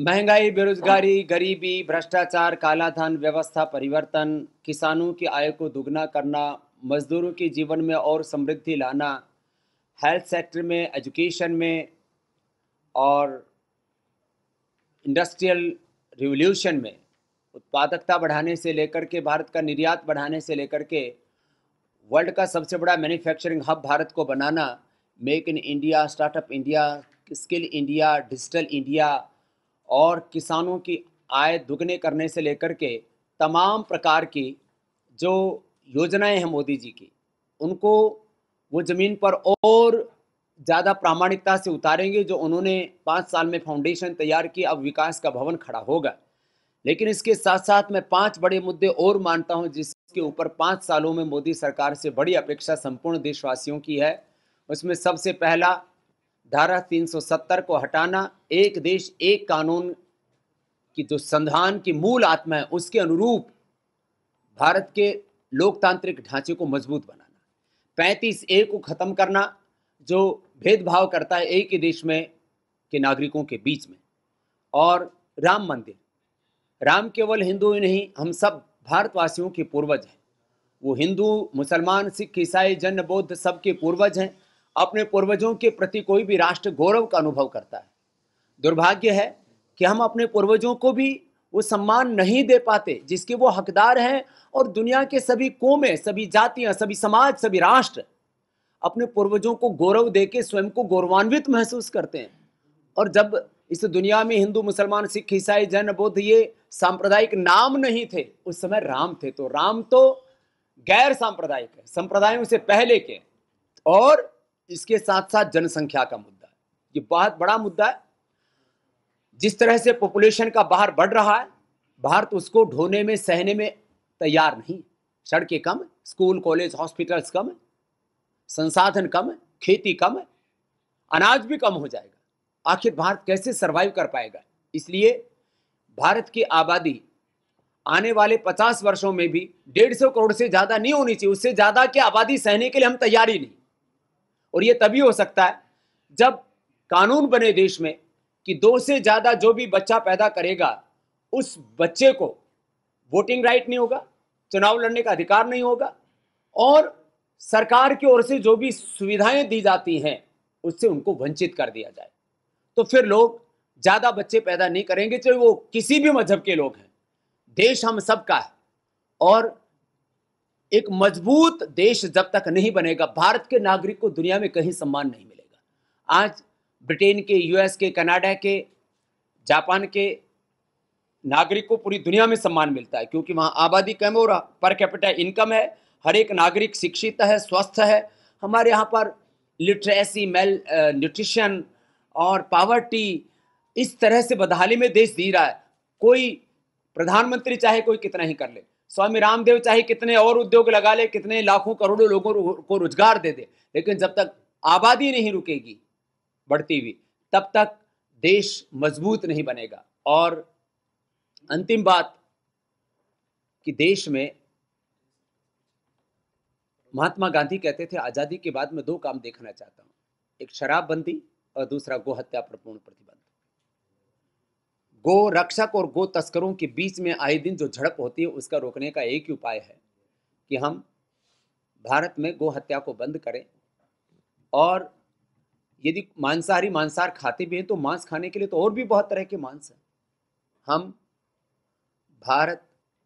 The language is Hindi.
महंगाई बेरोजगारी गरीबी भ्रष्टाचार कालाधन व्यवस्था परिवर्तन किसानों की आय को दुगना करना मजदूरों के जीवन में और समृद्धि लाना हेल्थ सेक्टर में एजुकेशन में और इंडस्ट्रियल रिवोल्यूशन में उत्पादकता बढ़ाने से लेकर के भारत का निर्यात बढ़ाने से लेकर के वर्ल्ड का सबसे बड़ा मैन्युफैक्चरिंग हब भारत को बनाना make in India startup India skill India digital India और किसानों की आय दुगने करने से लेकर के तमाम प्रकार की जो योजनाएं हैं मोदी जी की उनको वो ज़मीन पर और ज़्यादा प्रामाणिकता से उतारेंगे जो उन्होंने पाँच साल में फाउंडेशन तैयार की अब विकास का भवन खड़ा होगा लेकिन इसके साथ साथ मैं पांच बड़े मुद्दे और मानता हूं जिसके ऊपर पाँच सालों में मोदी सरकार से बड़ी अपेक्षा संपूर्ण देशवासियों की है उसमें सबसे पहला धारा 370 को हटाना एक देश एक कानून की जो संविधान की मूल आत्मा है उसके अनुरूप भारत के लोकतांत्रिक ढांचे को मजबूत बनाना पैंतीस ए को खत्म करना जो भेदभाव करता है एक ही देश में के नागरिकों के बीच में और राम मंदिर राम केवल हिंदू ही नहीं हम सब भारतवासियों के पूर्वज हैं वो हिंदू मुसलमान सिख ईसाई जैन बौद्ध सबके पूर्वज हैं अपने पूर्वजों के प्रति कोई भी राष्ट्र गौरव का अनुभव करता है दुर्भाग्य है कि हम अपने पूर्वजों को भी वो सम्मान नहीं दे पाते जिसके वो हकदार हैं और दुनिया के सभी कोमें सभी जातियां सभी समाज सभी राष्ट्र अपने पूर्वजों को गौरव दे के स्वयं को गौरवान्वित महसूस करते हैं और जब इस दुनिया में हिंदू मुसलमान सिख ईसाई जैन बौद्ध ये सांप्रदायिक नाम नहीं थे उस समय राम थे तो राम तो गैर सांप्रदायिक है संप्रदायों से पहले के और इसके साथ साथ जनसंख्या का मुद्दा है ये बहुत बड़ा मुद्दा है जिस तरह से पॉपुलेशन का बाहर बढ़ रहा है भारत उसको ढोने में सहने में तैयार नहीं सड़कें कम स्कूल कॉलेज हॉस्पिटल्स कम संसाधन कम खेती कम अनाज भी कम हो जाएगा आखिर भारत कैसे सरवाइव कर पाएगा इसलिए भारत की आबादी आने वाले 50 वर्षों में भी 150 करोड़ से ज़्यादा नहीं होनी चाहिए उससे ज़्यादा की आबादी सहने के लिए हम तैयार ही नहीं और ये तभी हो सकता है जब कानून बने देश में कि दो से ज़्यादा जो भी बच्चा पैदा करेगा उस बच्चे को वोटिंग राइट नहीं होगा चुनाव लड़ने का अधिकार नहीं होगा और सरकार की ओर से जो भी सुविधाएं दी जाती हैं उससे उनको वंचित कर दिया जाए तो फिर लोग ज़्यादा बच्चे पैदा नहीं करेंगे चाहे वो किसी भी मजहब के लोग हैं देश हम सबका है और एक मजबूत देश जब तक नहीं बनेगा भारत के नागरिक को दुनिया में कहीं सम्मान नहीं मिलेगा आज ब्रिटेन के यूएस के कनाडा के जापान के नागरिक को पूरी दुनिया में सम्मान मिलता है क्योंकि वहाँ आबादी कम हो रहा पर कैपिटा इनकम है हर एक नागरिक शिक्षित है स्वस्थ है हमारे यहाँ पर लिटरेसी मेल न्यूट्रिशन और पावर्टी इस तरह से बदहाली में देश जी रहा है कोई प्रधानमंत्री चाहे कोई कितना ही कर ले स्वामी रामदेव चाहे कितने और उद्योग लगा ले कितने लाखों करोड़ों लोगों को रोजगार दे दे लेकिन जब तक आबादी नहीं रुकेगी बढ़ती हुई तब तक देश मजबूत नहीं बनेगा और अंतिम बात कि देश में महात्मा गांधी कहते थे आज़ादी के बाद में दो काम देखना चाहता हूं एक शराबबंदी और दूसरा गोहत्या पर पूर्ण प्रतिबंध गो रक्षक और गो तस्करों के बीच में आए दिन जो झड़प होती है उसका रोकने का एक ही उपाय है कि हम भारत में गो हत्या को बंद करें और यदि मांसाहारी मांसाहार खाते भी हैं तो मांस खाने के लिए तो और भी बहुत तरह के मांस हैं हम भारत